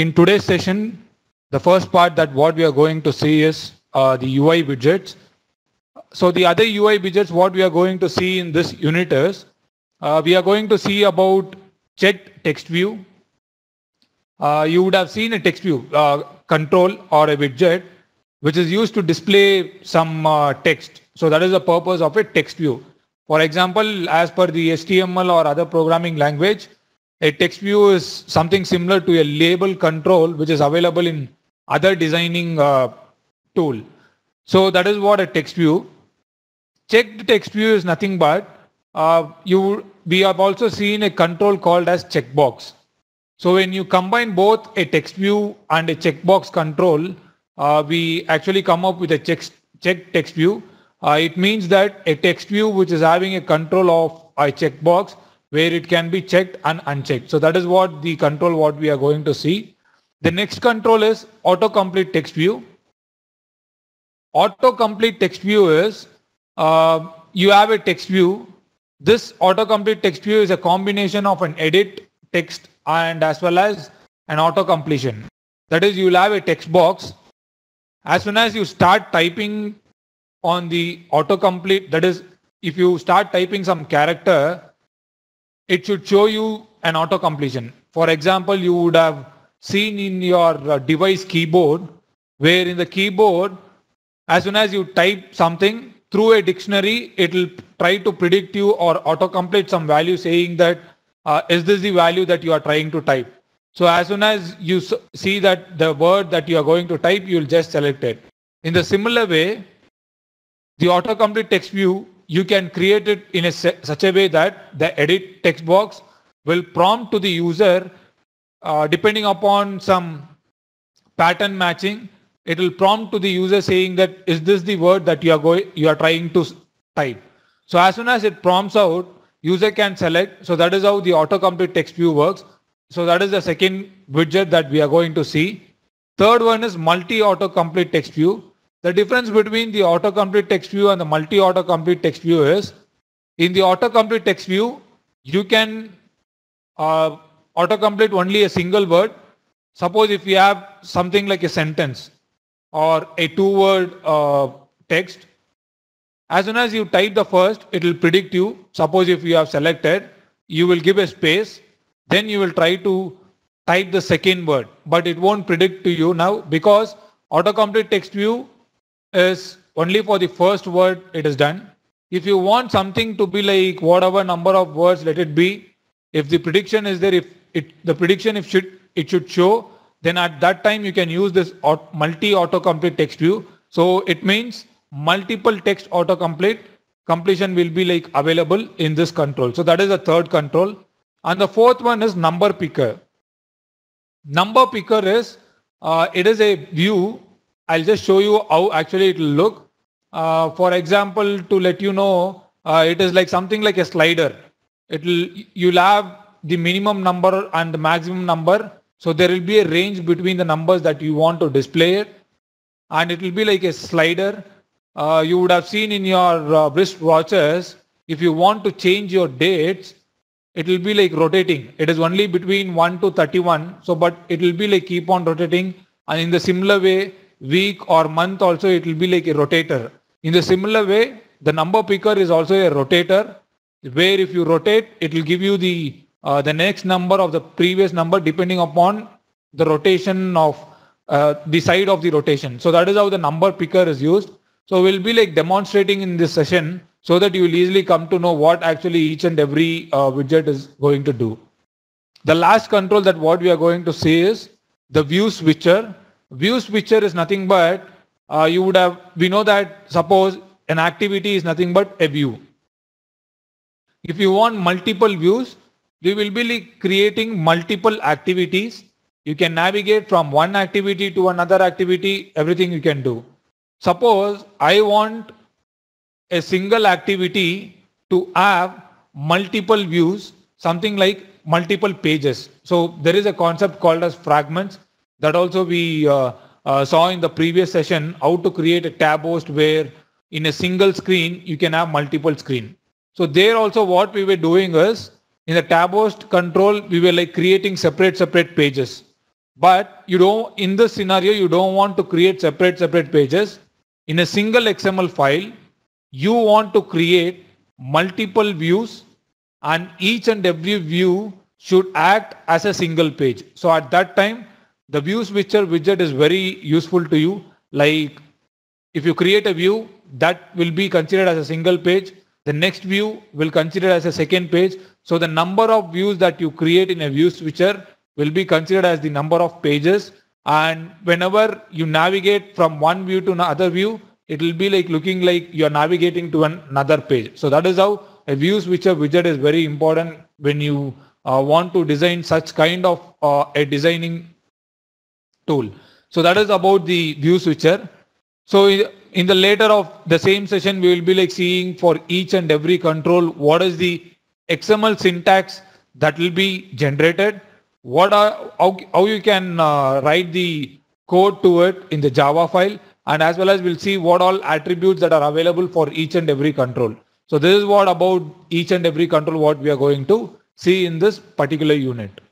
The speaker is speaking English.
In today's session, the first part that what we are going to see is uh, the UI widgets. So the other UI widgets, what we are going to see in this unit is, uh, we are going to see about checked text view. Uh, you would have seen a text view uh, control or a widget, which is used to display some uh, text. So that is the purpose of a text view. For example, as per the HTML or other programming language, a text view is something similar to a label control, which is available in other designing uh, tool. So that is what a text view. Checked text view is nothing but uh, you. We have also seen a control called as checkbox. So when you combine both a text view and a checkbox control, uh, we actually come up with a check, check text view. Uh, it means that a text view which is having a control of a checkbox where it can be checked and unchecked. So that is what the control what we are going to see. The next control is autocomplete text view. Autocomplete text view is uh, you have a text view. This autocomplete text view is a combination of an edit text and as well as an auto completion. That is, you'll have a text box. As soon as you start typing on the autocomplete, that is, if you start typing some character, it should show you an auto completion. For example, you would have seen in your uh, device keyboard where in the keyboard, as soon as you type something through a dictionary, it will try to predict you or auto complete some value saying that uh, is this the value that you are trying to type. So as soon as you see that the word that you are going to type, you will just select it. In the similar way, the autocomplete text view you can create it in a such a way that the edit text box will prompt to the user uh, depending upon some pattern matching it will prompt to the user saying that is this the word that you are going you are trying to type so as soon as it prompts out user can select so that is how the autocomplete text view works so that is the second widget that we are going to see third one is multi autocomplete text view the difference between the autocomplete text view and the multi-autocomplete text view is in the autocomplete text view, you can uh, autocomplete only a single word. Suppose if you have something like a sentence or a two-word uh, text, as soon as you type the first, it will predict you. Suppose if you have selected, you will give a space, then you will try to type the second word, but it won't predict to you now because autocomplete text view is only for the first word it is done. If you want something to be like whatever number of words let it be, if the prediction is there, if it, the prediction if should, it should show, then at that time you can use this multi autocomplete text view. So it means multiple text autocomplete completion will be like available in this control. So that is the third control. And the fourth one is number picker. Number picker is, uh, it is a view I'll just show you how actually it will look. Uh, for example, to let you know, uh, it is like something like a slider. It'll You'll have the minimum number and the maximum number. So there will be a range between the numbers that you want to display it. And it will be like a slider. Uh, you would have seen in your uh, wrist watches, if you want to change your dates, it will be like rotating. It is only between 1 to 31. So, but it will be like keep on rotating. And in the similar way, week or month also it will be like a rotator. In the similar way, the number picker is also a rotator where if you rotate, it will give you the, uh, the next number of the previous number depending upon the rotation of uh, the side of the rotation. So that is how the number picker is used. So we'll be like demonstrating in this session so that you will easily come to know what actually each and every uh, widget is going to do. The last control that what we are going to see is the view switcher Views picture is nothing but uh, you would have, we know that suppose an activity is nothing but a view. If you want multiple views, we will be creating multiple activities. You can navigate from one activity to another activity, everything you can do. Suppose I want a single activity to have multiple views, something like multiple pages. So there is a concept called as fragments. That also we uh, uh, saw in the previous session how to create a tab host where in a single screen you can have multiple screen. So there also what we were doing is in the tab host control we were like creating separate separate pages. But you don't in this scenario you don't want to create separate separate pages. In a single XML file you want to create multiple views and each and every view should act as a single page. So at that time the views switcher widget is very useful to you. Like if you create a view that will be considered as a single page. The next view will consider as a second page. So the number of views that you create in a view switcher will be considered as the number of pages. And whenever you navigate from one view to another view, it will be like looking like you're navigating to another page. So that is how a view switcher widget is very important when you uh, want to design such kind of uh, a designing tool. So that is about the view switcher. So in the later of the same session, we will be like seeing for each and every control, what is the XML syntax that will be generated? What are, how, how you can uh, write the code to it in the Java file and as well as we'll see what all attributes that are available for each and every control. So this is what about each and every control what we are going to see in this particular unit.